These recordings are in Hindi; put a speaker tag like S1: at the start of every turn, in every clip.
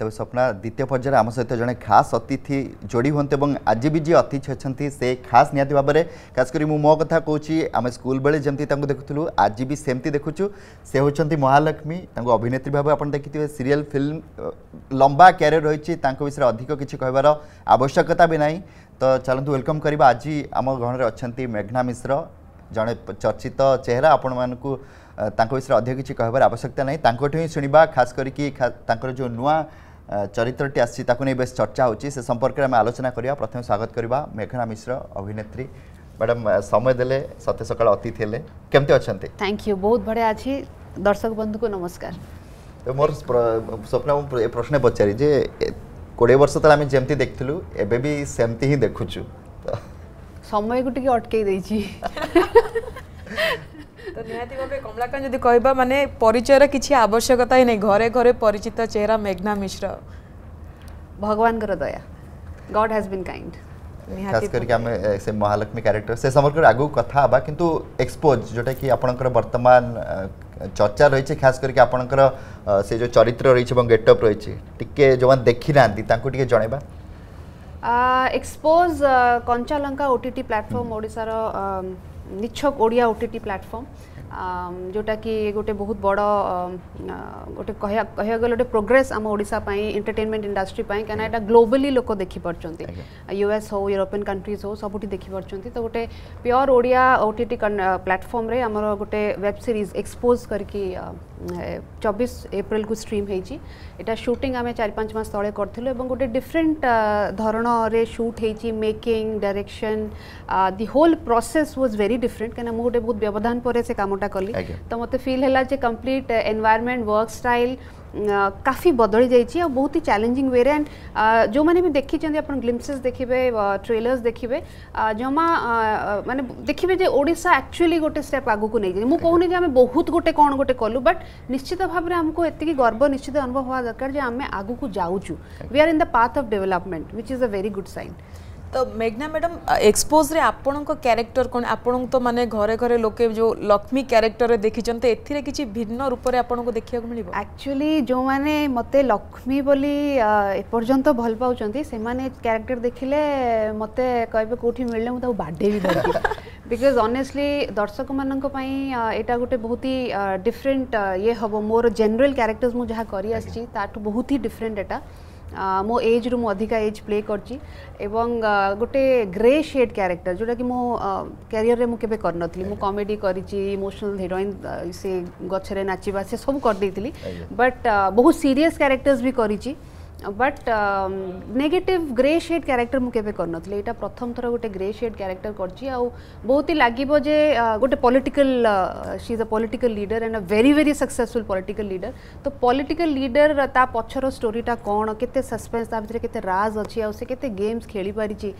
S1: ᱛᱚᱵᱮ ᱥᱚᱯᱱᱟ ᱫᱤᱛᱭᱚ ᱯᱚᱨᱡᱟ ᱟᱢᱟ ᱥᱟᱛᱮ ᱡᱚᱱᱮ ᱠᱷᱟᱥ ᱟᱛᱤᱛᱷᱤ ᱡᱚᱰᱤ ᱦᱩᱱᱛᱮ ᱟᱵᱚᱱ ᱟᱡᱤᱵᱤ ᱡᱮ ᱟᱛᱤᱛ ᱪᱷᱟᱱᱛᱤ ᱥᱮ ᱠᱷᱟᱥ ᱱᱤᱭᱟᱹ ᱛᱮ ᱵᱟᱵᱚᱨᱮ ᱠᱷᱟᱥᱠᱟᱨᱤ ᱢᱩ ᱢᱚ ᱠᱟᱛᱷᱟ ᱠᱚᱪᱤ ᱟᱢᱟ ᱥᱠᱩᱞ ᱵᱟᱲᱤ ᱡᱮᱢᱛᱤ ᱛᱟᱸᱠᱚ ᱫᱮᱠᱷᱩᱛᱞᱩ ᱟᱡᱤᱵᱤ ᱥᱮᱢᱛᱤ ᱫᱮᱠᱷᱩᱪᱩ ᱥᱮ ᱦᱚᱪᱷᱚᱱᱛᱤ ᱢᱟᱦᱟᱞᱟᱠᱥᱢᱤ ᱛᱟᱸᱠᱚ অভিনেত্রী ᱵᱷᱟᱵᱮ ᱟᱯᱚᱱ ᱫᱮᱠᱷᱤᱛᱮ ᱥᱤᱨᱤᱭᱟᱞ ᱯᱷᱤ চরিত্রটি আসছে তাকে নিয়ে বেশ চর্চা হচ্ছে সে সম্পর্কে আমি আলোচনা করা প্রথমে স্বাগত করা মেঘনা মিশ্র অভিনেত্রী ম্যাডাম সময় দেলে সত্যি সকাল অতিথি হলে কেমতি অনেক
S2: থ্যাংক ইউ বহুত বড়িয়া আছে দর্শক বন্ধুকে নমস্কার
S1: ମୋର ସ୍ୱପ୍ନ ମୁଁ ଏ ପ୍ରଶ୍ନ ପଚାରି ଯେ କୋଡ଼ିଏ ବର୍ଷ ତଳେ ଆମେ ଯେମିତି ଦେଖିଥିଲୁ ଏବେ ବି ସେମିତି ହିଁ ଦେଖୁଛୁ
S3: ସମୟକୁ ଟିକେ ଅଟକେଇ ଦେଇଛି तो निहाती कमलाकांत जदि कहवा माने परिचयर किसी आवश्यकता ही नहीं घरे घरे परिचित चेहरा मेघना मिश्र भगवान दया गॉड हैज बीन काइंड खास
S1: करके से महालक्ष्मी क्यारेक्टर से समग्र आगे कथा हाँ कितु एक्सपोज जोटा कि आपंकर बर्तमान चर्चा रही खास करके आपंकर से जो चरित्र रही और गेटअप रही टी जो देखी ना जनवा
S2: एक्सपोज कंचा लंका ओटीटी प्लाटफर्म ओडार निच्छक ओडिया ओटीटी प्लेटफॉर्म जोटा कि गोटे बहुत बड़ गोटे कह गोटे प्रोग्रेस आम ओडापी एंटरटेनमेंट इंडस्ट्री क्या यहाँ ग्लोबली लोक देखिपारे यूएस हो यूरोपियन कंट्रीज हो सब देखिपारे तो गोटे प्योर ओडिया ओटीटी प्लाटफर्म आम गोटे वेब सीरीज एक्सपोज करके चबीस एप्रिल को स्ट्रीम होटा सुटिंग आम चार पाँच मस ते करूँ गोटे डिफरेन्ट धरण सुट हो making direction the whole process was very different मुझे गोटे बहुत व्यवधान पर से कम ঘন্টা कली तो मत फिल है कम्प्लीट কমপ্লিট वर्क स्टाइल काफ़ी बदली जाइए बहुत ही चैलेंजिंग वे एंड जो मैंने भी देखी आप ग्लिम्पसेस देखिए ट्रेलर्स देखिए जमा मानते देखिए ओडा एक्चुअली गोटे स्टेप आगे नहीं मुझे कहूँ आम बहुत गोटे कौन गोटे कलु बट निश्चित भाव में आमको एति गर्व निश्चित अनुभव हवा दरकार जे आम जाऊँ we are in the
S3: path of development which is a very good sign ତ ମେଘନା ମ୍ୟାଡ଼ାମ୍ ଏକ୍ସପୋଜ୍ରେ ଆପଣଙ୍କ କ୍ୟାରେକ୍ଟର କ'ଣ ଆପଣଙ୍କୁ ତ ମାନେ ଘରେ ଘରେ ଲୋକେ ଯେଉଁ ଲକ୍ଷ୍ମୀ କ୍ୟାରେକ୍ଟରରେ ଦେଖିଛନ୍ତି ଏଥିରେ କିଛି ଭିନ୍ନ ରୂପରେ ଆପଣଙ୍କୁ ଦେଖିବାକୁ ମିଳିବ
S2: ଆକ୍ଚୁଆଲି ଯେଉଁମାନେ ମୋତେ ଲକ୍ଷ୍ମୀ ବୋଲି ଏପର୍ଯ୍ୟନ୍ତ ଭଲ ପାଉଛନ୍ତି ସେମାନେ କ୍ୟାରେକ୍ଟର ଦେଖିଲେ ମୋତେ କହିବେ କେଉଁଠି ମିଳିଲେ ମୁଁ ତାକୁ ବାଡ଼େଇବି ଧରିକି ବିକଜ ଅନେଷ୍ଟଲି ଦର୍ଶକମାନଙ୍କ ପାଇଁ ଏଇଟା ଗୋଟେ ବହୁତ ହି ଡିଫରେଣ୍ଟ ଇଏ ହେବ ମୋର ଜେନେରାଲ କ୍ୟାରେକ୍ଟର୍ସ ମୁଁ ଯାହା କରିଆସିଛି ତାଠୁ ବହୁତ ହି ଡିଫରେଣ୍ଟ ଏଇଟା ମୋ ଏଜ୍ରୁ ମୁଁ ଅଧିକା ଏଜ୍ ପ୍ଲେ କରିଛି ଏବଂ ଗୋଟେ ଗ୍ରେ ସେଡ଼୍ କ୍ୟାରେକ୍ଟର ଯେଉଁଟାକି ମୋ କ୍ୟାରିୟରରେ ମୁଁ କେବେ କରିନଥିଲି ମୁଁ କମେଡ଼ି କରିଛି ଇମୋସନାଲ୍ ହିରୋଇନ୍ ସେ ଗଛରେ ନାଚିବା ସେ ସବୁ କରିଦେଇଥିଲି ବଟ୍ ବହୁତ ସିରିୟସ୍ କ୍ୟାରେକ୍ଟର୍ସ ବି କରିଛି but negative grey shade character मुझे के कर नथले एटा प्रथम थर गोटे ग्रे सेड क्यारेक्टर करछि आ बहुत ही लागिबो जे गोटे political she is a political leader and a very very successful political leader तो पॉलिटिकल लीडर ता पछर स्टोरीटा कोन केते सस्पेंस ता केते राज अछि आ से केते गेम्स खेली पारिछि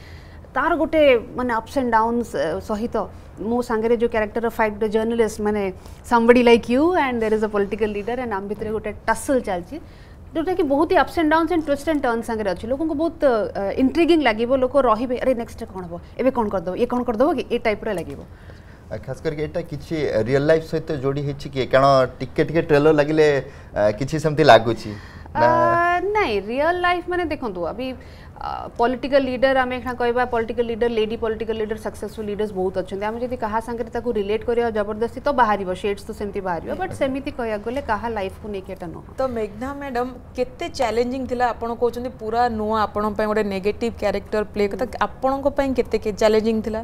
S2: तार गोटे माने अप्स एंड डाउन सहित मो सांगे जो क्यारेक्टर फाइट जर्नालीस्ट माने somebody like you and there is a political leader and आम भितर गोटे टसल चलछि ଯେଉଁଟା କି ବହୁତ ups and downs and twist and turn ସାଙ୍ଗରେ ଅଛି ଲୋକଙ୍କୁ ବହୁତ ଇଣ୍ଟ୍ରିଗିଂ ଲାଗିବ ଲୋକ ରହିବେ ଆରେ ନେକ୍ସଟ କ'ଣ ହେବ ଏବେ କ'ଣ କରିଦେବ ଇଏ କ'ଣ କରିଦେବ କି ଏ ଟାଇପ୍ର ଲାଗିବ
S1: खास करके एटा किछि रियल लाइफ सहित जोड़ी हेछि कि कारण टिके टिके ट्रेलर लागिले किछि सेमति लागुछि
S2: नहीं रियल लाइफ माने देखंतु अभी पॉलिटिकल लीडर आम एक कह political leader lady political leader successful leaders बहुत अच्छा आम जब क्या सांगे रिलेट कर जबरदस्ती तो बाहर सेट्स तो सेमती बाहर बट सेमती कह
S3: गले क्या लाइफ को लेकिन नुह तो मेघना मैडम के चैलेंजिंग थी आप कहते पूरा नुआ आप गोटे नेगेट क्यारेक्टर प्ले करता आपण चैलेंजिंग थी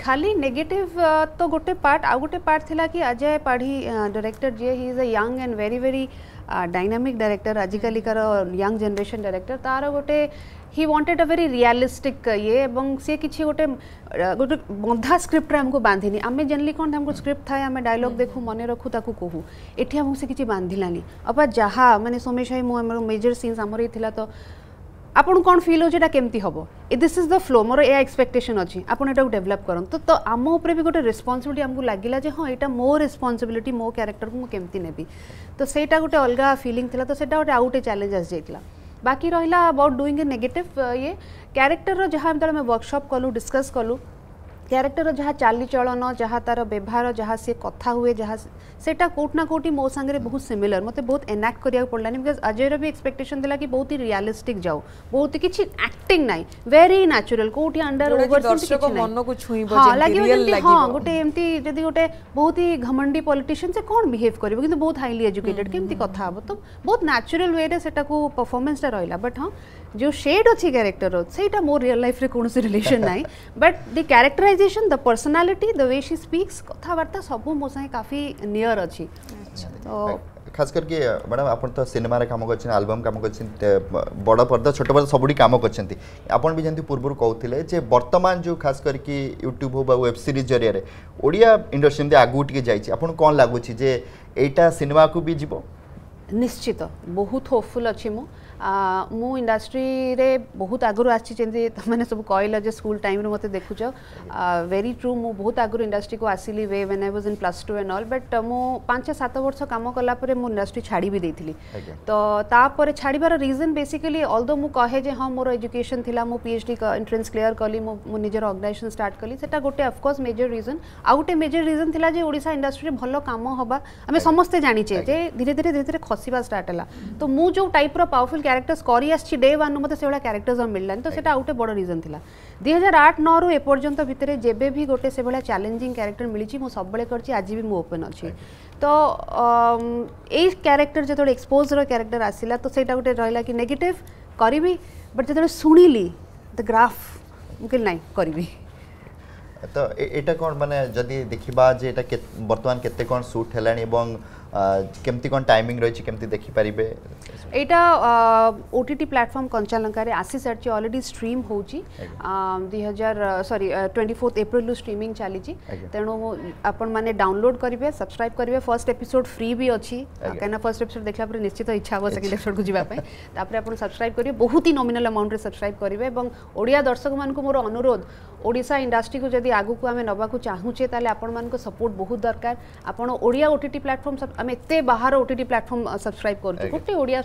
S2: खाली नेगेटिव तो गोटे पार्ट आ गोटे पार्ट थी कि Ajay Padhi director ji he is a young and very very dynamic director आजिकालिकार यंग जेनेरेसन डायरेक्टर तार गोटे he wanted a very realistic ইয়ে এবং সে কিছু গোটে গোটে বন্ধা স্ক্রিপ্টরে আমাকে বাঁধিনি আমি জেনারেলি কোন আমাকে স্ক্রিপ্ট থাকে আমি ডায়লগ দেখু মনে রাখু তাকে কহু এটি আমাকে সে কিছু বাঁধিলানি অপা যাহা মানে সোমেশ ভাই মু আমার মেজর সিনস আমার এই তো আপনার কোন ফিল হচ্ছে এটা কেমতি হব দিস ইজ দ ফ্লো মোর এ এক্সপেকটেশন অছি আপনি এটা ডেভেলপ করুন তো আম উপরে বি গোটে রেসপন্সিবিলিটি আমকু লাগিলা যে হ্যাঁ এটা মো রেসপন্সিবিলিটি মো ক্যারেক্টর মু কেমতি নেবি তো সেইটা গোটে অলগা ফিলিং থিলা তো সেটা গোটে আউ গোটে চ্যালেঞ্জ আসি যাইতিলা বাকি রহিলা अबाउट डूइंग ए नेगेटिव ये क्यारेक्टर जहाँ আমি ওয়ার্কশপ কলু डिस्कस কলু क्यारेक्टर जहाँ चालचलन जहाँ तार व्यवहार जहाँ सी कथा हुए जहाँ से कौटना कौटि मो सांगे बहुत सिमिलर मत बहुत एनाक्ट करा पड़ानी बिकज अजयर भी एक्सपेक्टेशन था कि बहुत ही रियालीस्टिक जाओ बहुत किसी ना वेरी न्याचुराल कौट अंडर हाँ गोटे बहुत ही घमंडी पलिटिशियन से कौन बिहेव कर बहुत हाईली एजुकेटेड कमी कथ तो बहुत न्याचुराल वे से रहा बट हाँ जो शेड अच्छी क्यारेक्टर सहीटा मो रियल लाइफ कौन रिलेसन ना but the characterisation the personality the way she speaks कथबार्ता सब मो सागे काफी नियर अच्छी तो
S1: खास करके मैडम आप तो सिनेमार कम कर आलबम कम कर बड़ पर्दा छोट पर्दा सब कम कर आपड़ पूर्व कहते बर्तमान जो खास करके यूट्यूब हो वेब सीरीज जरिया ओडिया इंडस्ट्री जमी आगू टे जाइए कौन लगुच यहाँ सिनेमा को भी जीव
S2: निश्चित बहुत होपफुल अच्छी मुझे ମୁଁ ଇଣ୍ଡଷ୍ଟ୍ରିରେ ବହୁତ ଆଗରୁ ଆସିଛି ଯେମିତି ତୁମେ ସବୁ କହିଲ ଯେ ସ୍କୁଲ ଟାଇମ୍ରୁ ମୋତେ ଦେଖୁଛ ଭେରି ଟ୍ରୁ ମୁଁ ବହୁତ ଆଗରୁ ଇଣ୍ଡଷ୍ଟ୍ରିକୁ ଆସିଲି we when I was in plus two and all but ମୁଁ ପାଞ୍ଚ ସାତ ବର୍ଷ କାମ କଲା ପରେ ମୁଁ ଇଣ୍ଡଷ୍ଟ୍ରି ଛାଡ଼ି ବି ଦେଇଥିଲି ତ ତାପରେ ଛାଡ଼ିବାର ରିଜନ୍ ବେସିକାଲି ଅଲଦୋ ମୁଁ କହେ ଯେ ହଁ ମୋର ଏଜୁକେସନ୍ ଥିଲା ମୁଁ P H D entrance clear କଲି ମୁଁ ମୁଁ ନିଜର ଅର୍ଗାନାଇଜେସନ୍ ଷ୍ଟାର୍ଟ କଲି ସେଟା ଗୋଟେ ଅଫକୋର୍ସ ମେଜର ରିଜନ୍ ଆଉ ଗୋଟେ ମେଜର ରିଜନ୍ ଥିଲା ଯେ ଓଡ଼ିଶା ଇଣ୍ଡଷ୍ଟ୍ରିରେ ଭଲ କାମ ହେବା ଆମେ ସମସ୍ତେ ଜାଣିଛେ ଯେ ଧୀରେ ଧୀରେ ଧୀରେ ଧୀରେ ଖସିବା ଷ୍ଟାର୍ଟ ହେଲା ତ ମୁଁ ଯେଉଁ ଟାଇପ୍ର ପାୱାରଫୁଲ୍ ক্যারেক্টর্স করে আসছি ডে ওয়ান মতো সেভাবে ক্যারেক্টর্স মিললানি তো সেটা আউটে বড় রিজন লা দুই হাজার আট নু এপর্যন্ত ভিতরে যেবে বি গোটে সেভাবে চ্যালেঞ্জিং ক্যারেক্টর মিছি মু সবুলে করছি আজ বি মু ওপেন অছি তো এই ক্যারেক্টর যেত এক্সপোজর ক্যারেক্টর আসিলা তো সেইটা গোটে রহলা কি নেগেটিভ করবি বট যেত শুণিলি দ গ্রাফ মু নাই করবি
S1: তো এটা কোণ মানে যদি দেখিবা যে এটা বর্তমান কেতে কোণ সুট হলানি এবং কেমতি কোন টাইমিং রয়েছে কেমতি দেখি পারিবে
S2: এটা ওটিটি প্ল্যাটফর্ম কঞ্চালঙ্কারে আসি সারছি অলরেডি স্ট্রিম হচ্ছে দুই হাজার sorry twenty fourth April streaming চালিছি তেণু আপন মানে ডাউনলোড করবে সবসক্রাইব করবে ফার্স্ট এপিসোড ফ্রি বি অছি কেনা ফার্স্ট এপিসোড দেখলা পরে নিশ্চিত ইচ্ছা হবো সেকেন্ড এপিসোড কু যিবা পাই তারপরে আপন সবসক্রাইব করবে বহুত হি নমিনাল অ্যামাউন্ট রে সবসক্রাইব করবে এবং ওড়িয়া দর্শক মানুষ মোর অনুরোধ ওড়িশা ইন্ডাস্ট্রি কু যদি আগুকু আমি নবাকু চাহুছে তাহলে আপন মানুষ সপোর্ট বহুত দরকার আপন ওড়িয়া ওটিটি প্ল্যাটফর্ম మెతే బహార ఓటిటి ప్లాట్‌ఫామ్ సబ్‌స్క్రైబ్ కర్తుకుటి ఓడియా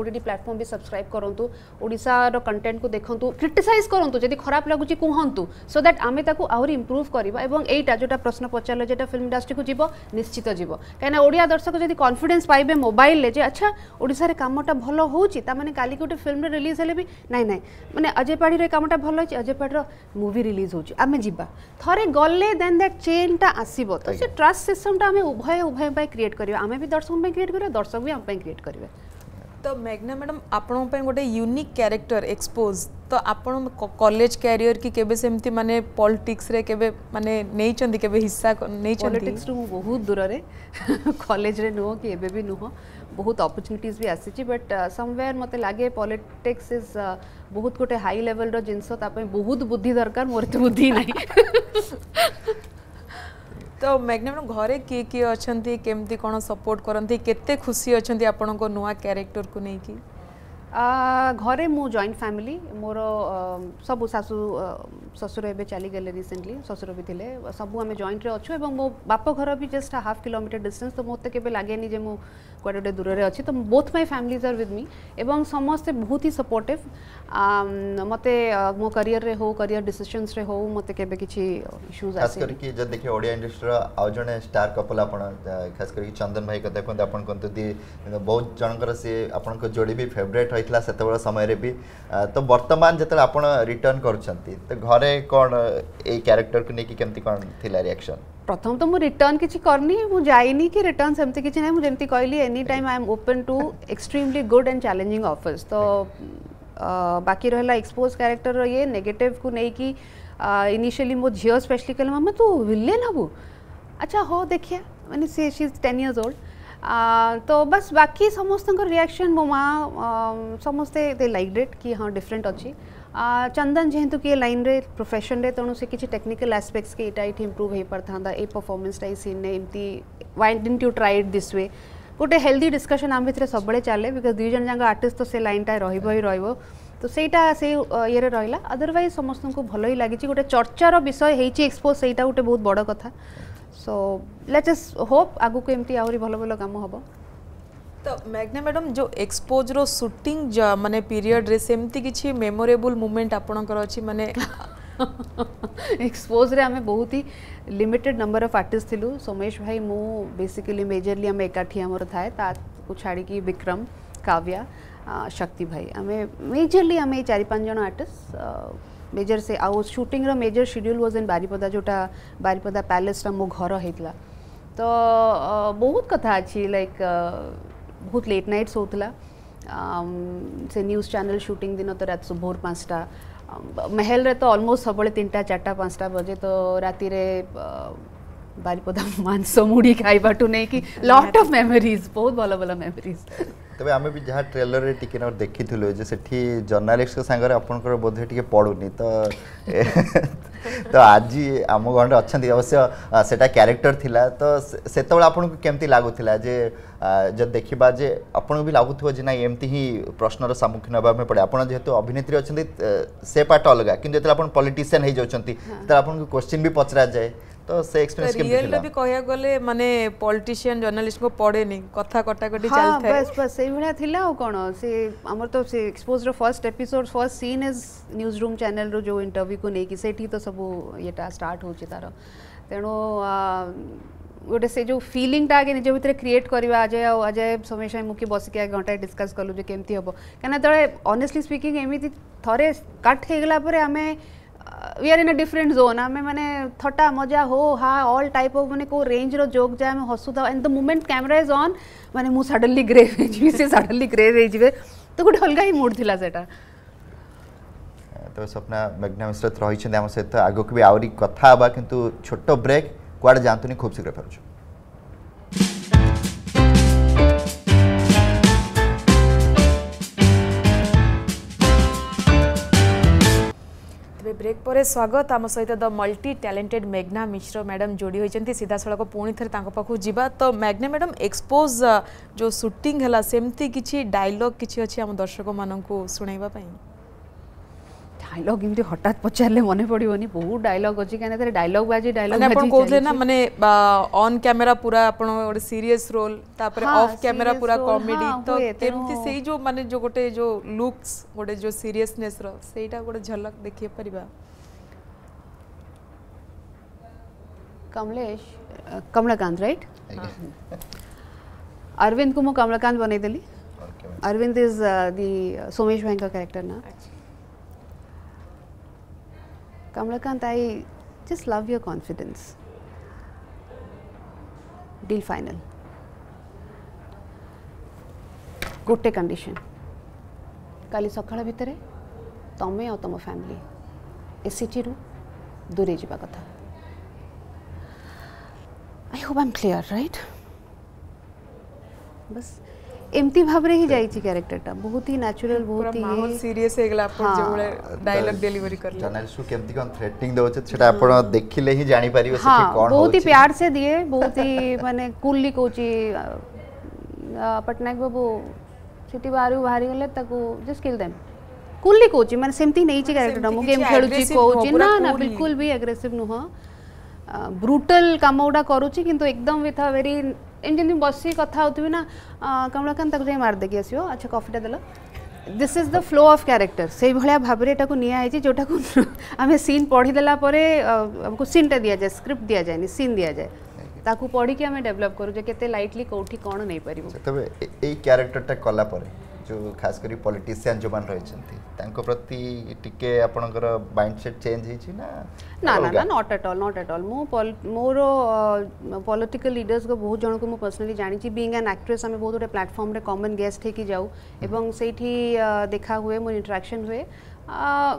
S2: ఓటిడి ప్లాట్‌ఫామ్ బి సబ్‌స్క్రైబ్ కరంతో ఒడిషా ర కంటెంట్ కో దేఖంతో క్రిటిసైజ్ కరంతో జది ఖరాబ్ లాగుచి కుహంతో సో దట్ అమే తాకు ఆహరి ఇంప్రూవ్ కరిబా ఏవం ఏట జోట ప్రశ్న పోచాల జెట ఫిల్మ్ ఇండస్ట్రీ కు జిబో నిశ్చితా జిబో కైన ఓడియా దర్శకు జది కాన్ఫిడెన్స్ పైబే మొబైల్ లే జ అచ్చా ఒడిషారే కమ్మటా భలో హోచి తామనే కాలి కోటి ఫిల్మ్ రిలీజ్ హలే బి నై నై మనే అజేపడి రే కమ్మటా భలో చి అజేపడ్రో మూవీ రిలీజ్ హోచి అమే జిబా థరే గлле దెన్ దట్ చైన్ తా ఆసిబో తో జ ట్రస్ట్ సిస్టమ్ తా అమే ఉభయ ఉభయ పై క్రియేట్ కరి आम भी दर्शक
S3: क्रिएट कर दर्शक भी आम क्रिएट करेंगे तो मेघना मैडम आपण गोटे यूनिक क्यारेक्टर एक्सपोज तो आप कॉलेज क्यारिअर की केबे से माने पॉलिटिक्स रे केबे माने नहीं केबे हिस्सा नहीं पॉलिटिक्स
S2: बहुत दूर रे कॉलेज रे नुह कि एबे भी नुह बहुत अपॉर्चुनिटीज भी आसी बट समवेयर मते लागे पॉलिटिक्स इज
S3: बहुत गोटे हाई लेवल रो बहुत बुद्धि दरकार मोर तो बुद्धि नहीं तो मैग्नम घरे किए किए अच्छा केमती कौन सपोर्ट करती के खुशी अच्छा आप नुआ क्यारेक्टर को लेकिन घरे मु
S2: जॉइंट फैमिली मोर सब शाशु शशुर एवं चलीगले रिसेंटली शशुर भी थे सबू आम जॉइंट अच्छा मो बाप घर भी जस्ट हाफ किलोमीटर डिस्टेंस तो मत के लगे नहीं मुझे କୁଆଡ଼େ ଗୋଟେ ଦୂରରେ ଅଛି ତ both my families are with me ଏବଂ ସମସ୍ତେ ବହୁତ ହି ସପୋର୍ଟିଭ୍ ମୋତେ ମୋ କରିୟରରେ ହେଉ କରିୟର ଡିସିସନ୍ସରେ ହେଉ ମୋତେ କେବେ କିଛି
S1: ଇସ୍ୟୁଜ୍ ଆସି କରିକି ଯଦି ଦେଖିବେ ଓଡ଼ିଆ ଇଣ୍ଡଷ୍ଟ୍ରିର ଆଉ ଜଣେ ଷ୍ଟାର୍ କପଲ୍ ଆପଣ ଖାସ୍ କରିକି ଚନ୍ଦନ ଭାଇ କଥା କୁହନ୍ତୁ ଆପଣ କୁହନ୍ତୁ ଦି ବହୁତ ଜଣଙ୍କର ସିଏ ଆପଣଙ୍କ ଯୋଡ଼ି ବି ଫେଭରେଟ୍ ହୋଇଥିଲା ସେତେବେଳେ ସମୟରେ ବି ତ ବର୍ତ୍ତମାନ ଯେତେବେଳେ ଆପଣ ରିଟର୍ନ କରୁଛନ୍ତି ତ ଘରେ କ'ଣ ଏଇ କ୍ୟାରେକ୍ଟରକୁ ନେଇକି କେମିତି କ'ଣ ଥିଲା ରିଆକ୍ସନ୍
S2: प्रथम तो मुझे रिटर्न किसी करनी मुझे जाइनी कि रिटर्न सेमती किसी ना मुझे कहली any time I am open to extremely good and challenging offers तो बाकी रहा एक्सपोज क्यारेक्टर ये नेगेटिव को लेकिन इनिशियली मो झी स्पेशली कह मामा तू विलेन हबू अच्छा हो देखिए मैंने she she is ten years old तो बस बाकी समस्त रिएक्शन मो माँ समस्ते दे लाइक डेट कि हाँ डिफरेन्ट अच्छी चंदन जेहेतु किए लाइन रे प्रोफेशन रे तेणु तो से किसी टेक्निकल आस्पेक्ट्स के यहाँ ये इम्प्रूव हो पारिता ए परफर्मान्सटा सीन ने एमती why didn't you tried this way गोटे हेल्दी डिस्कशन आम भितर सब चले बिकज दुई जन जाक आर्ट तो से लाइनटा रही रो तो सहीटा से ईर रहा अदरवाइज समस्त को भल ही लगी गोटे चर्चार विषय होक्सपोज से गोटे बहुत बड़ कथ सो लेट्स होप आगे एमती आल भल कम हम
S3: ତ ମ୍ୟାଗ୍ନା ମ୍ୟାଡ଼ାମ୍ ଯେଉଁ ଏକ୍ସପୋଜ୍ର ସୁଟିଂ ମାନେ ପିରିୟଡ଼ରେ ସେମିତି କିଛି ମେମୋରେବୁଲ୍ ମୁମେଣ୍ଟ ଆପଣଙ୍କର ଅଛି ମାନେ एक्सपोजरे आम
S2: बहुत ही लिमिटेड नंबर अफ आर्टिस्ट थी सोमेश भाई मु बेसिकली मेजरली आम एकाठी आमर थाए छाड़ी विक्रम काव्या शक्ति भाई आम मेजरली आम चार पाँच जन आर्टिस्ट मेजर से आउ शूटिंग रो major schedule was in Baripada जोटा बारीपदा पैलेस मो घर होता तो बहुत कथा अच्छी लाइक बहुत लेट नाइट्स होता से न्यूज चैनल सुटिंग दिन तो रात भोर पाँचटा ମେହେଲରେ ତ ଅଲମୋଷ୍ଟ ସବୁବେଳେ ତିନିଟା ଚାରିଟା ପାଞ୍ଚଟା ବଜେ ତ ରାତିରେ ବାରିପଦା ମାଂସ ମୁଢ଼ି ଖାଇବାଠୁ ନେଇକି ଲଟ୍ ଅଫ୍ ମେମୋରିଜ୍ ବହୁତ ଭଲ ଭଲ ମେମୋରିଜ୍
S1: তবে আমি বি যা ট্রেলরে টিকে না দেখিলু যে সেটি জর্নালিষ্ট সাগরে আপনার বোধহয় টিকে পড়ুনি তো তো আজ আম গণে অনেক অবশ্য সেটা ক্যারেক্টর লা তো সেতবে আপনার কেমতি লাগুলা যে যদি দেখবা যে আপনার বি লাগুথ যে না এমতি হি প্রশ্নর সম্মুখীন হওয়া পড়ে আপনার যেহেতু অভিনেত্রী অনেক সে পার্ট অলগা কিন্তু যেত আপনার পলিটিসিয়ান হয়ে যাচ্ছেন সেটা আপনার কোশ্চিন বি পচরা যায় तो से एक्सपीरियंस के रियल
S3: भी कहिया गले माने पॉलिटिशियन जर्नलिस्ट को पढ़े नहीं कथा कटा कटी चलथे हां बस
S2: बस सेई भणा थिला ओ कोनो से हमर तो से एक्सपोज रो first episode first scene is news room channel रो जो इंटरव्यू को नहीं सेठी तो सब येटा स्टार्ट हो तारो तेनो गोटे से जो फिलिंग टा निज भितर क्रिएट करवा अजय अजय समय समय मुख्य बस के घंटे डिस्कस कलु जो हम क्या अनेस्टली स्पीकिंग एमती थे कट होगा आमे we are in a different zone आम मैंने थट्टा मजा हो हा ऑल टाइप अफ मैंने कौ रेंज रो जोक जाए आम हसुदा and the moment camera is on मैंने मु सडनली ग्रे होइजी से सडनली ग्रे होइजी तो गोटे अलग ही मूड थिला सेटा
S1: तो सपना मेघना मिश्र रही आम सहित आगे भी आहरी कथा हवा कि छोट ब्रेक କୁଆଡ଼େ ଯାଆନ୍ତୁନି ଖୁବ୍ ଶୀଘ୍ର ଫେରୁଛୁ
S3: ବ୍ରେକ୍ ପରେ ସ୍ୱାଗତ ଆମ ସହିତ ଦ ମଲ୍ଟି ଟ୍ୟାଲେଣ୍ଟେଡ୍ ମେଘ୍ନା ମିଶ୍ର ମ୍ୟାଡ଼ାମ୍ ଯୋଡ଼ି ହୋଇଛନ୍ତି ସିଧାସଳଖ ପୁଣି ଥରେ ତାଙ୍କ ପାଖକୁ ଯିବା ତ ମେଘ୍ନା ମ୍ୟାଡ଼ାମ୍ ଏକ୍ସପୋଜ୍ ଯେଉଁ ସୁଟିଂ ହେଲା ସେମିତି କିଛି ଡାଇଲଗ୍ କିଛି ଅଛି ଆମ ଦର୍ଶକମାନଙ୍କୁ ଶୁଣାଇବା ପାଇଁ
S2: ডায়লগ এমনি হঠাৎ পচারলে মনে পড়বনি বহু ডায়লগ অছি কেন এতে ডায়লগ বাজি
S3: ডায়লগ বাজি আপন কোলে না মানে অন ক্যামেরা পুরা আপন গোটে সিরিয়াস রোল তারপরে অফ ক্যামেরা পুরা কমেডি তো তেমতি সেই যে মানে যে গোটে যে লুকস গোটে যে সিরিয়াসনেস র সেইটা গোটে ঝলক দেখি পারিবা কমলেশ
S2: কমলাকান্ত রাইট अरविंद को मु कमलाकांत बनाई देली अरविंद इज द सोमेश भाई का कैरेक्टर ना Kamalakant, I just love your confidence. Deal final. गोटे कंडीशन काली सकाळ भितर तमे आ तुम फैमिली एससीटी रू दूरे जावा कथा I hope I am clear right बस ଏମିତି ଭାବରେ ହିଁ ଯାଇଛି କ୍ୟାରେକ୍ଟରଟା ବହୁତ ହି ନ୍ୟାଚୁରାଲ ବହୁତ ହି ମାହୋଲ ସିରିୟସ୍ ହେଇଗଲା ଆପଣ ଯେବେଳେ ଡାୟଲଗ ଡେଲିଭରି କଲେ
S1: ଜର୍ନାଲିଷ୍ଟକୁ କେମିତି କ'ଣ ଥ୍ରେଟନିଂ ଦଉଛ ସେଟା ଆପଣ ଦେଖିଲେ ହିଁ ଜାଣି ପାରିବେ ସେଠି କ'ଣ ବହୁତ ହି ପ୍ୟାର
S2: ସେ ଦିଏ ବହୁତ ହି ମାନେ କୁଲି କହୁଛି ପଟ୍ଟନାୟକ ବାବୁ ସେଠି ବାହାରୁ ବାହାରିଗଲେ ତାକୁ ଜଷ୍ଟ କିଲ୍ ଦେମ୍ କୁଲି କହୁଛି ମାନେ ସେମିତି ନେଇଛି କ୍ୟାରେକ୍ଟରଟା ମୁଁ ଗେମ୍ ଖେଳୁଛି କହୁଛି ନା ନା ବିଲକୁଲ ବି ଆଗ୍ରେସିଭ ନୁହଁ ବ୍ରୁଟାଲ କାମ ଗୁଡ଼ା କରୁଛି କିନ୍ତୁ ଏକଦମ ୱିଥ୍ ଆ ଭେରି ଏମିତି ଏମିତି ବସିକି କଥା ହେଉଥିବି ନା କମଳାକାନ୍ତ ତାକୁ ଯାଇ ମାରିଦେଇକି ଆସିବ ଆଚ୍ଛା କଫିଟା ଦେଲ this is the flow of character ସେଇଭଳିଆ ଭାବରେ ଏଟାକୁ ନିଆହେଇଛି ଯେଉଁଟାକୁ ଆମେ ସିନ୍ ପଢ଼ିଦେଲା ପରେ ଆମକୁ ସିନ୍ଟା ଦିଆଯାଏ ସ୍କ୍ରିପ୍ଟ ଦିଆଯାଏନି ସିନ୍ ଦିଆଯାଏ ତାକୁ ପଢ଼ିକି ଆମେ ଡେଭଲପ୍ କରୁ ଯେ କେତେ ଲାଇଟଲି କେଉଁଠି କ'ଣ ନେଇପାରିବୁ
S1: ତେବେ ଏଇ କ୍ୟାରେକ୍ଟରଟା କଲା ପରେ ଯେଉଁ ଖାସ କରି ପଲିଟିସିଆନ୍ ଯେଉଁମାନେ ରହିଛନ୍ତି ତାଙ୍କ ପ୍ରତି ଟିକେ ଆପଣଙ୍କର ମାଇଣ୍ଡସେଟ୍ ଚେଞ୍ଜ ହେଇଛି ନା
S2: ନା ନା ନା not at all not at all ମୁଁ ମୋର ପଲିଟିକାଲ ଲିଡର୍ସଙ୍କ ବହୁତ ଜଣଙ୍କୁ ମୁଁ ପର୍ସନାଲି ଜାଣିଛି ବିଙ୍ଗ ଆନ୍ ଆକ୍ଟ୍ରେସ୍ ଆମେ ବହୁତ ଗୋଟେ ପ୍ଲାଟଫର୍ମରେ କମନ୍ ଗେଷ୍ଟ ହେଇକି ଯାଉ ଏବଂ ସେଇଠି ଦେଖା ହୁଏ ମୋର ଇଣ୍ଟରାକ୍ସନ୍ ହୁଏ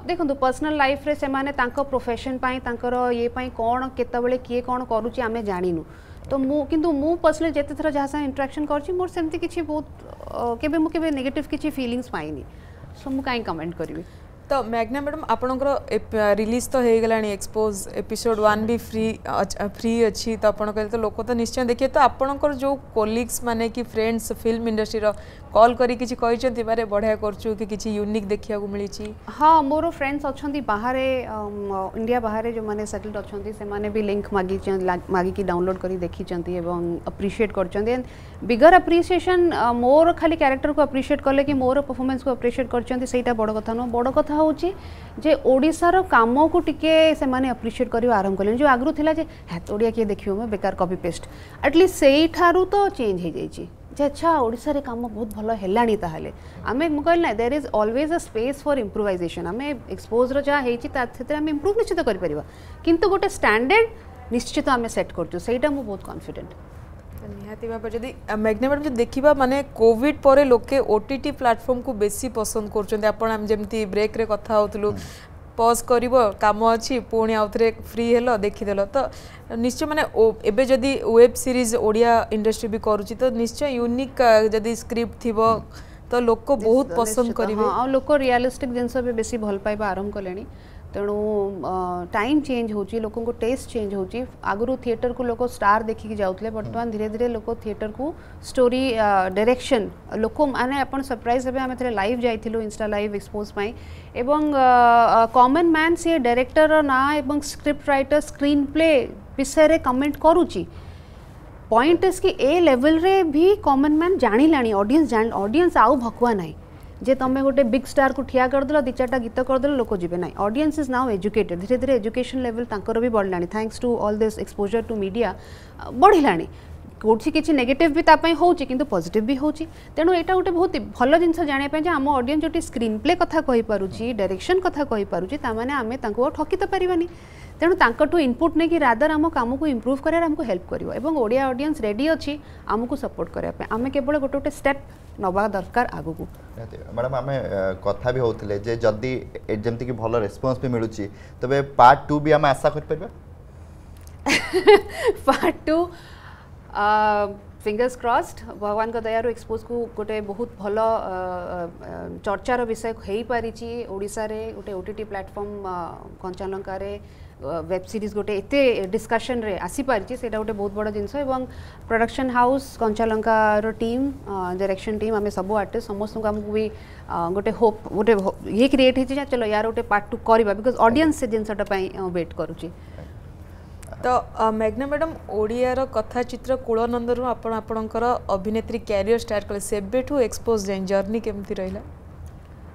S2: ଦେଖନ୍ତୁ ପର୍ସନାଲ ଲାଇଫ୍ରେ ସେମାନେ ତାଙ୍କ ପ୍ରୋଫେସନ୍ ପାଇଁ ତାଙ୍କର ଇଏ ପାଇଁ କ'ଣ କେତେବେଳେ କିଏ କ'ଣ କରୁଛି ଆମେ ଜାଣିନୁ तो मु किंतु जिते पर्सनली जहाँ सा इंट्राक्शन करची मोर सेमते किछि बहुत केबे मु केबे नेगेटिव किछि सो मु काई कमेंट करी
S3: तो मैग्ना मैडम आप रिलीज तो हो गला एक्सपोज एपिसोड वन भी फ्री फ्री अच्छी तो आप तो लोक तो निश्चय देखिए तो आपंकर जो कोलिग्स माने कि फ्रेंड्स फिल्म इंडस्ट्री कॉल करी किसी कहते बारे बढ़िया करछु कि किछि यूनिक देखिया देखा मिली
S2: हां मोर फ्रेंड्स अछथि बाहर इंडिया बाहर जो माने सेटल्ड अछथि से माने भी लिंक मागी छ मागी कि डाउनलोड करी कर देखी अप्रिसीएट कर बिगर अप्रिसिएशन मोर खाली कैरेक्टर को अप्रिशिएट करले कि मोर परफॉर्मेंस को अप्रिशिएट आप्रिसीएट सेटा बड़ कथा न बड़ कथ हूँ जे ओडिसा रो काम को टिके से माने अप्रिशिएट करियो आरंभ करले जो आग्रु थिला जे हे ओडिया के देखियो मैं बेकार कॉपी पेस्ट एटलीस्ट सेई थारु तो चेंज हो जाइए ଯେ ଆଚ୍ଛା ଓଡ଼ିଶାରେ କାମ ବହୁତ ଭଲ ହେଲାଣି ତାହେଲେ ଆମେ ମୁଁ କହିଲି ନା there is always a space for improvisation ଆମେ ଏକ୍ସପୋଜ୍ର ଯାହା ହେଇଛି ତା ସେଥିରେ ଆମେ ଇମ୍ପ୍ରୁଭ୍ ନିଶ୍ଚିତ କରିପାରିବା କିନ୍ତୁ ଗୋଟେ ଷ୍ଟାଣ୍ଡାର୍ଡ଼
S3: ନିଶ୍ଚିତ ଆମେ ସେଟ୍ କରୁଛୁ ସେଇଟା ମୁଁ ବହୁତ କନଫିଡେଣ୍ଟ ନିହାତି ଭାବରେ ଯଦି ମେଘନା ମ୍ୟାଡ଼ାମ୍ ଯଦି ଦେଖିବା ମାନେ କୋଭିଡ୍ ପରେ ଲୋକେ ଓ ଟି ଟି ପ୍ଲାଟଫର୍ମକୁ ବେଶୀ ପସନ୍ଦ କରୁଛନ୍ତି ଆପଣ ଆମେ ଯେମିତି ବ୍ରେକ୍ରେ କଥା ହେଉଥିଲୁ ପଜ୍ କରିବ କାମ ଅଛି ପୁଣି ଆଉ ଥରେ ଫ୍ରି ହେଲ ଦେଖିଦେଲ ତ ନିଶ୍ଚୟ ମାନେ ଏବେ ଯଦି ୱେବ୍ ସିରିଜ୍ ଓଡ଼ିଆ ଇଣ୍ଡଷ୍ଟ୍ରି ବି କରୁଛି ତ ନିଶ୍ଚୟ ୟୁନିକ୍ ଯଦି ସ୍କ୍ରିପ୍ଟ ଥିବ ତ ଲୋକ ବହୁତ ପସନ୍ଦ କରିବେ ଆଉ ଲୋକ ରିଆଲିଷ୍ଟିକ୍ ଜିନିଷ
S2: ବି ବେଶୀ ଭଲ ପାଇବା ଆରମ୍ଭ କଲେଣି ᱛણો ᱴᱟᱭᱤᱢ ᱪᱮᱸᱡ ᱦᱩᱪᱤ ᱞᱚᱠᱚᱱ ᱠᱚ ᱴᱮᱥᱴ ᱪᱮᱸᱡ ᱦᱩᱪᱤ ᱟᱜᱨᱩ ᱛᱷᱤᱭᱟᱴᱟᱨ ᱠᱚ ᱞᱚᱠᱚ ᱥᱴᱟᱨ ᱫᱮᱠᱷᱤ ᱡᱟᱣᱩᱛᱞᱮ ᱵᱟᱨᱛᱢᱟᱱ ᱫᱷᱤᱨᱮ ᱫᱷᱤᱨᱮ ᱞᱚᱠᱚ ᱛᱷᱤᱭᱟᱴᱟᱨ ᱠᱚ ᱥᱴᱚᱨᱤ ᱰᱟᱭᱨᱮᱠᱥᱚᱱ ᱞᱚᱠᱚᱢ ᱟᱱᱮ ᱟᱯᱱ ᱥᱚᱨᱯᱨᱟᱭᱤᱡ ᱦᱟᱵᱮ ᱟᱢᱮ ᱛᱮ ᱞᱟᱭᱤᱵ ᱡᱟᱭ ᱛᱤᱞᱩ ᱤᱱᱥᱴᱟ ᱞᱟᱭᱤᱵ ᱮᱠᱥᱯᱚᱡ ᱢᱟᱭ ᱮᱵᱚᱝ ᱠᱚᱢᱚᱱ ᱢᱮᱱᱥ ᱮ ᱰᱟᱭᱨᱮᱠᱴᱚᱨ ᱨᱟ ᱱᱟ ᱮᱵᱚᱝ ᱥᱠ ଯେ ତୁମେ ଗୋଟେ ବିଗ୍ ଷ୍ଟାରକୁ ଠିଆ କରିଦେଲ ଦୁଇ ଚାରିଟା ଗୀତ କରିଦେଲ ଲୋକ ଯିବେ ନାହିଁ ଅଡ଼ିଏନ୍ସ ଇଜ୍ ନାଓ ଏଜୁକେଟେଡ଼ ଧୀରେ ଧୀରେ ଏଜୁକେସନ୍ ଲେଭେଲ୍ ତାଙ୍କର ବି ବଢ଼ିଲାଣି thanks to all this exposure to media ବଢ଼ିଲାଣି কোটি কিছু নেগেটিভ বি তা হচ্ছে কিন্তু পজিটিভ বি হচ্ছে তেমন এটা গোটে বহুত ভালো জিনিস জাঁয়া যে আম অডিয়েন্স যেটি স্ক্রিন প্লে কথা কইপারুছি ডাইরেকশন কথা কইপারুছি তা মানে আমি তাঁকু ঠকি তো পারিবানি তেমন তাঁকু ইনপুট নেই রাদর আম কামকু ইম্প্রুভ করার আমি হেল্প করব এবং ওড়িয়া অডিয়েন্স রেডি অছি আমি সপোর্ট করা আমি কেবল গোটে গোটে স্টেপ নবা দরকার আগুকু
S1: ম্যাডাম আমি কথা বি হোলে যে যদি যেমি কি ভালো রেসপন্স বি মিলুছি তবে পার্ট টু বি আমি আশা করিপার
S2: পার্ট টু फिंगर्स क्रस्ड भगवान दया एक्सपोज को गोटे बहुत भल चर्चार विषय हो पारी ओडे गोटे ओटी प्लाटफर्म कंचाल वेब सीरीज गोटे एत डिस्कसन आसीपारी से गोटे बहुत बड़ा जिनस एवं प्रडक्शन हाउस कंचालंकार टीम डायरेक्शन टीम आम सब आर्टिस्ट समस्त आम को भी गोटे होप गोटे ये क्रिएट हो चलो यार गोटे पार्ट टू करवा बिकज अडियस
S3: से जिनसटापी वेट करुच्छी ତ ମେଘନା ମ୍ୟାଡ଼ାମ୍ ଓଡ଼ିଆର କଥାଚିତ୍ର କୁଳନନ୍ଦରୁ ଆପଣ ଆପଣଙ୍କର ଅଭିନେତ୍ରୀ କ୍ୟାରିୟର୍ ଷ୍ଟାର୍ଟ କଲେ ସେବେଠୁ ଏକ୍ସପୋଜ୍ ଯାଏଁ ଜର୍ଣ୍ଣି କେମିତି ରହିଲା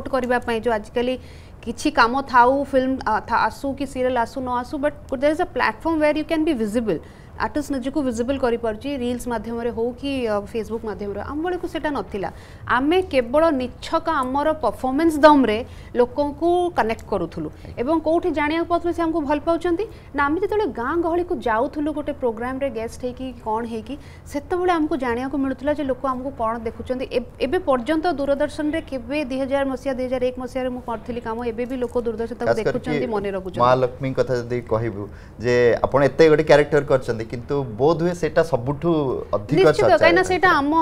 S2: प्रमोट करने जो आजिकल किसी कम था फिल्म आसू कि सीरियल आसू न आसू but there is a platform where you can भी विजिबल ଆର୍ଟିଷ୍ଟ ନିଜକୁ ଭିଜିବଲ୍ କରିପାରୁଛି ରିଲ୍ସ ମାଧ୍ୟମରେ ହେଉ କି ଫେସବୁକ୍ ମାଧ୍ୟମରେ ଆମ ବେଳକୁ ସେଇଟା ନଥିଲା ଆମେ କେବଳ ନିଛକ ଆମର ପରଫର୍ମାନ୍ସ ଦମ୍ରେ ଲୋକଙ୍କୁ କନେକ୍ଟ କରୁଥିଲୁ ଏବଂ କେଉଁଠି ଜାଣିବାକୁ ପାଉଥିଲୁ ସେ ଆମକୁ ଭଲ ପାଉଛନ୍ତି ନା ଆମେ ଯେତେବେଳେ ଗାଁ ଗହଳିକୁ ଯାଉଥିଲୁ ଗୋଟେ ପ୍ରୋଗ୍ରାମରେ ଗେଷ୍ଟ ହେଇକି କ'ଣ ହେଇକି ସେତେବେଳେ ଆମକୁ ଜାଣିବାକୁ ମିଳୁଥିଲା ଯେ ଲୋକ ଆମକୁ କ'ଣ ଦେଖୁଛନ୍ତି ଏବେ ପର୍ଯ୍ୟନ୍ତ ଦୂରଦର୍ଶନରେ କେବେ ଦୁଇ ହଜାର ମସିହା ଦୁଇ ହଜାର ଏକ ମସିହାରେ ମୁଁ କରିଥିଲି କାମ ଏବେ ବି ଲୋକ ଦୂରଦର୍ଶନ ତାକୁ ଦେଖୁଛନ୍ତି ମନେ ରଖୁଛନ୍ତି
S1: ମହାଲକ୍ଷ୍ମୀ କଥା ଯଦି କହିବୁ ଯେ ଆପଣ ଏତେ ଗୋଟେ କ୍ୟାରେକ୍ଟର କରିଛନ୍ତି କିନ୍ତୁ ବୋଧ ହୁଏ ସେଇଟା ସବୁଠୁ ଅଧିକ ଚର୍ଚ୍ଚା କାହିଁକିନା
S2: ସେଇଟା ଆମ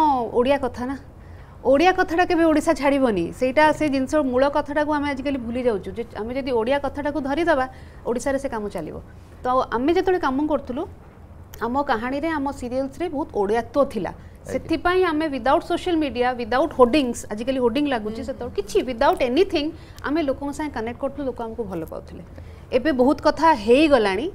S2: ଓଡ଼ିଆ କଥା ନା ଓଡ଼ିଆ କଥାଟା କେବେ ଓଡ଼ିଶା ଛାଡ଼ିବନି ସେଇଟା ସେ ଜିନିଷ ମୂଳ କଥାଟାକୁ ଆମେ ଆଜିକାଲି ଭୁଲି ଯାଉଛୁ ଯେ ଆମେ ଯଦି ଓଡ଼ିଆ କଥାଟାକୁ ଧରିଦେବା ଓଡ଼ିଶାରେ ସେ କାମ ଚାଲିବ ତ ଆମେ ଯେତେବେଳେ କାମ କରୁଥିଲୁ ଆମ କାହାଣୀରେ ଆମ ସିରିଏଲ୍ସରେ ବହୁତ ଓଡ଼ିଆତ୍ୱ ଥିଲା ସେଥିପାଇଁ ଆମେ without social media without hoardings ଆଜିକାଲି ହୋର୍ଡିଂ ଲାଗୁଛି ସେତେବେଳେ କିଛି ୱିଦାଉଟ୍ ଏନିଥିଙ୍ଗ ଆମେ ଲୋକଙ୍କ ସାଙ୍ଗେ କନେକ୍ଟ କରୁଥିଲୁ ଲୋକ ଆମକୁ ଭଲ ପାଉଥିଲେ ଏବେ ବହୁତ କଥା ହେଇଗଲାଣି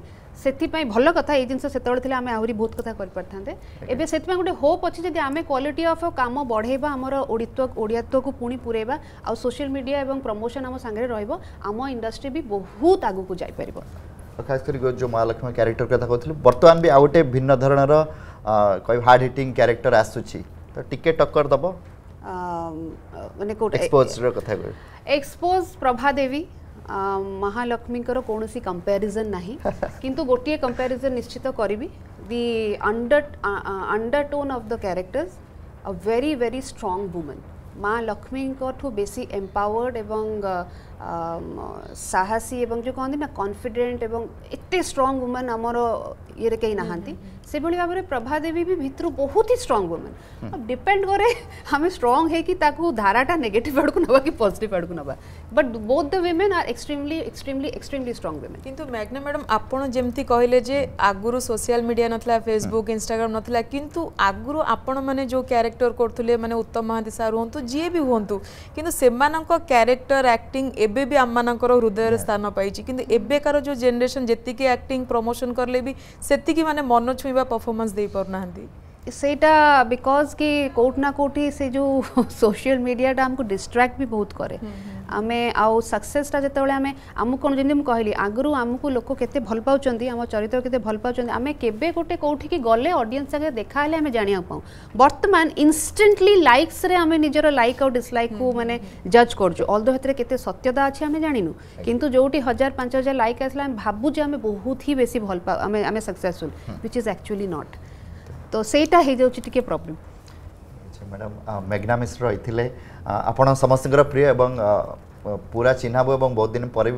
S2: ସେଥିପାଇଁ ଭଲ କଥା ଏଇ ଜିନିଷ ସେତେବେଳେ ଥିଲେ ଆମେ ଆହୁରି ବହୁତ କଥା କରିପାରିଥାନ୍ତେ ଏବେ ସେଥିପାଇଁ ଗୋଟେ ହୋପ୍ ଅଛି ଯଦି ଆମେ କ୍ୱାଲିଟି ଅଫ୍ କାମ ବଢ଼େଇବା ଆମର ଓଡ଼ିତ୍ୱ ଓଡ଼ିଆତ୍ୱକୁ ପୁଣି ପୂରେଇବା ଆଉ ସୋସିଆଲ ମିଡ଼ିଆ ଏବଂ ପ୍ରମୋସନ୍ ଆମ ସାଙ୍ଗରେ ରହିବ ଆମ ଇଣ୍ଡଷ୍ଟ୍ରି ବି ବହୁତ ଆଗକୁ ଯାଇପାରିବ
S1: ଖାସ୍ କରି ଯେଉଁ ମହାଲକ୍ଷ୍ମୀ କ୍ୟାରେକ୍ଟର କଥା କହୁଥିଲି ବର୍ତ୍ତମାନ ବି ଆଉ ଗୋଟେ ଭିନ୍ନ ଧରଣର କହିବ ହାର୍ଡ଼ ହିଟିଂ କ୍ୟାରେକ୍ଟର ଆସୁଛି ତ ଟିକେ ଟକ୍କର ଦେବ
S2: ମାନେ କୋଉଟା ଏକ୍ସପୋଜର କଥା କହିବି ଏକ୍ସପୋଜ ପ୍ରଭାଦେବୀ ମହାଲକ୍ଷ୍ମୀଙ୍କର କୌଣସି କମ୍ପାରିଜନ୍ ନାହିଁ କିନ୍ତୁ ଗୋଟିଏ କମ୍ପାରିଜନ୍ ନିଶ୍ଚିତ କରିବି the under undertone of the characters a very very strong women ମା ଲକ୍ଷ୍ମୀଙ୍କଠୁ ବେଶୀ ଏମ୍ପାୱାର୍ଡ ଏବଂ ସାହସୀ ଏବଂ ଯେଉଁ କହନ୍ତି ନା କନଫିଡେଣ୍ଟ ଏବଂ ଏତେ ଷ୍ଟ୍ରଙ୍ଗ ୱୁମେନ୍ ଆମର ये कई नहांती से भाव में प्रभादेवी भी भितर बहुत ही स्ट्रंग वुमेन अब डिपेंड करे स्ट्रंग है धाराटा नेगेटिव आड़ को कि पॉजिटिव आड़ को but both
S3: the women are extremely extremely extremely strong women किंतु मैग्ना मैडम आपण जेमती आगुरु सोशल मीडिया नथला फेसबुक इंस्टाग्राम नथला किंतु आगुरु आपण जो कैरेक्टर करथुले माने उत्तम महादेव सर होंतु जे भी होंतु किंतु सेमानको कैरेक्टर एक्टिंग एबे भी अम्मानकर हृदय स्थान पाइछि किंतु जो जनरेशन जति के प्रमोशन करले भी ସେତିକି ମାନେ ମନ ଛୁଇଁବା ପରଫର୍ମାନ୍ସ ଦେଇପାରୁନାହାନ୍ତି
S2: सेटा बिकॉज़ कि कोटना कोटी से जो सोशल मीडिया टा हमको डिस्ट्रैक्ट भी बहुत करे हम्म, हम्म। आम आउ सक्सेस टा जत बेले आम आमु कोन जेंदि मु कहली आगरु आमुकु लोक केते भल पाउ चंदी आमा चरित्र के भल पाउ चंदी आमे केबे कोटे कोठी कि गले ऑडियंस आगे देखा हले आमे जानिया पाउ वर्तमान इंस्टेंटली लाइक्स रे आमे निजर लाइक आउ डिसलाइक को हम्म, माने जज करजो ऑल्दो हेतरे केते सत्यता आछी आमे जानिनु किंतु जोटी 1000 5000 लाइक आसला आमे भाबु जे बहुत ही बेसी भल पाउ তো সেইটা ହେଇଯାଉଛି ଟିକେ ପ୍ରୋବ୍ଲେମ୍
S1: ମ୍ୟାଡ଼ାମ୍ ମେଘନା ମିଶ୍ର ରହିଥିଲେ ଆପଣ ସମସ୍ତଙ୍କର ପ୍ରିୟ ଏବଂ ପୁରା ଚିହ୍ନାବୁ ଏବଂ ବହୁତ ଦିନ ପରେ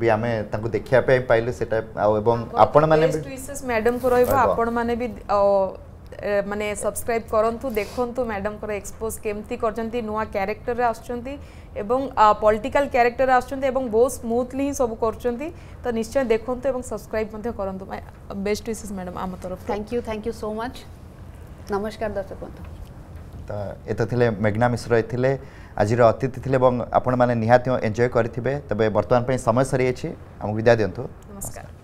S1: ବି ଆମେ ତାଙ୍କୁ ଦେଖିବା ପାଇଁ ପାଇଲୁ ସେଟା ଆଉ ଏବଂ ଆପଣମାନେ
S3: ମ୍ୟାଡ଼ାମକୁ ରହିବ ଆପଣମାନେ ବି মানে সবসক্রাইব করন্তু দেখন্তু ম্যাডামকর এক্সপোজ কেমতি করছন্তি নুয়া ক্যারেক্টরে আসছন্তি এবং পলিটিক্যাল ক্যারেক্টরে আসছন্তি এবং বহুত স্মুথলি হি সব করছন্তি তো নিশ্চয় দেখন্তু এবং সাবস্ক্রাইব মধ্যে করন্তু বেস্ট উইশেস ম্যাডাম আম তরফ thank you thank you so much নমস্কার দর্শক বন্ধু
S1: ତ ଏତ ଥିଲେ ମେଘ୍ନା ମିଶ୍ର ଥିଲେ ଆଜିର ଅତିଥି ଥିଲେ ଏବଂ ଆପଣମାନେ ନିହାତି ଏନ୍ଜୟ କରିଥିବେ ତେବେ ବର୍ତ୍ତମାନ ପାଇଁ ସମୟ ସରିଯାଇଛି ଆମକୁ ବିଦାୟ ଦିଅନ୍ତୁ
S3: ନମସ୍କାର